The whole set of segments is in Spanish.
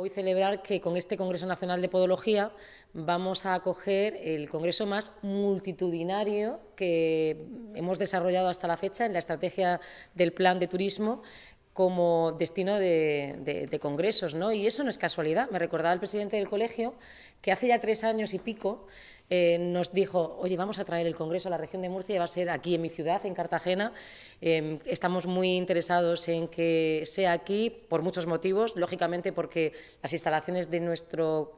Hoy celebrar que con este Congreso Nacional de Podología vamos a acoger el congreso más multitudinario que hemos desarrollado hasta la fecha en la estrategia del plan de turismo, como destino de, congresos, ¿no? Y eso no es casualidad. Me recordaba el presidente del colegio que hace ya tres años y pico eh, nos dijo, oye, vamos a traer el congreso a la región de Murcia y va a ser aquí en mi ciudad, en Cartagena. Em, estamos muy interesados en que sea aquí por muchos motivos, lógicamente porque las instalaciones de nuestro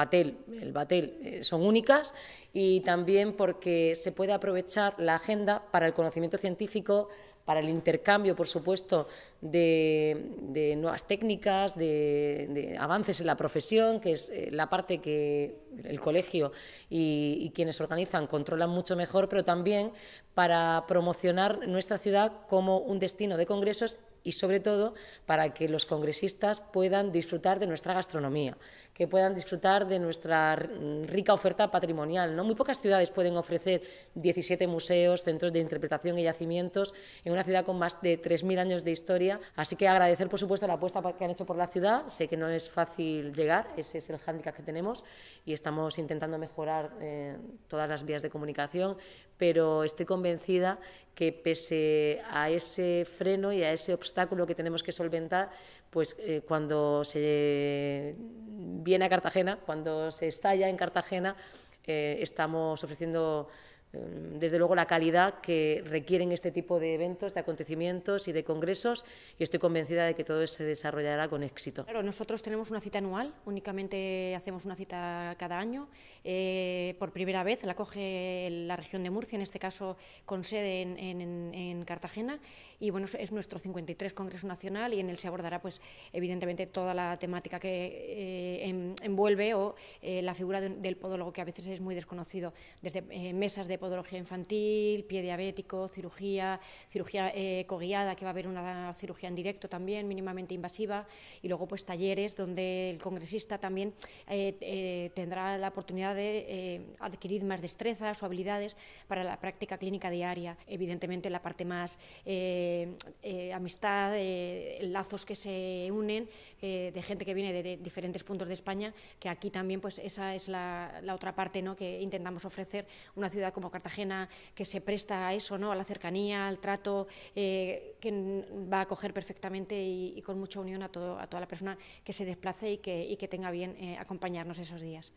batel, el batel, eh, son únicas y también porque se puede aprovechar la agenda para el conocimiento científico, para el intercambio, por supuesto, de, nuevas técnicas, de, avances en la profesión, que es eh, la parte que el colegio y, y, quienes organizan controlan mucho mejor, pero también para promocionar nuestra ciudad como un destino de congresos y sobre todo para que los congresistas puedan disfrutar de nuestra gastronomía, que puedan disfrutar de nuestra mm, rica oferta patrimonial. ¿no? Muy pocas ciudades pueden ofrecer 17 museos, centros de interpretación y yacimientos en una ciudad con más de 3.000 años de historia. Así que agradecer, por supuesto, la apuesta que han hecho por la ciudad. Sé que no es fácil llegar, ese es el hándicap que tenemos y estamos intentando mejorar eh, todas las vías de comunicación, pero estoy convencida que pese a ese freno y a ese obstáculo, obstáculo que tenemos que solventar, pues eh, cuando se viene a Cartagena, cuando se estalla en Cartagena, eh, estamos ofreciendo Em, desde luego la calidad que requieren este tipo de eventos, de acontecimientos y de congresos y estoy convencida de que todo se desarrollará con éxito. Claro, nosotros tenemos una cita anual, únicamente hacemos una cita cada año. Eh, por primera vez la coge la región de Murcia, en este caso con sede en, Cartagena y bueno, es nuestro 53 Congreso Nacional y en él se abordará pues evidentemente toda la temática que eh, envuelve o eh, la figura del podólogo que a veces es muy desconocido, desde mesas de podología infantil, pie diabético, cirugía, cirugía eh, que va a haber una cirugía en directo también, mínimamente invasiva, y luego pues talleres donde el congresista también eh, eh, tendrá la oportunidad de eh, adquirir más destrezas o habilidades para la práctica clínica diaria. Evidentemente la parte más amistad, lazos que se unen de gente que viene de diferentes puntos de España, que aquí también pues esa es la, otra parte que intentamos ofrecer una ciudad como Cartagena, que se presta a eso, ¿no? a la cercanía, al trato, eh, que va a acoger perfectamente y, con mucha unión a, toda la persona que se desplace y que, tenga bien eh, acompañarnos esos días.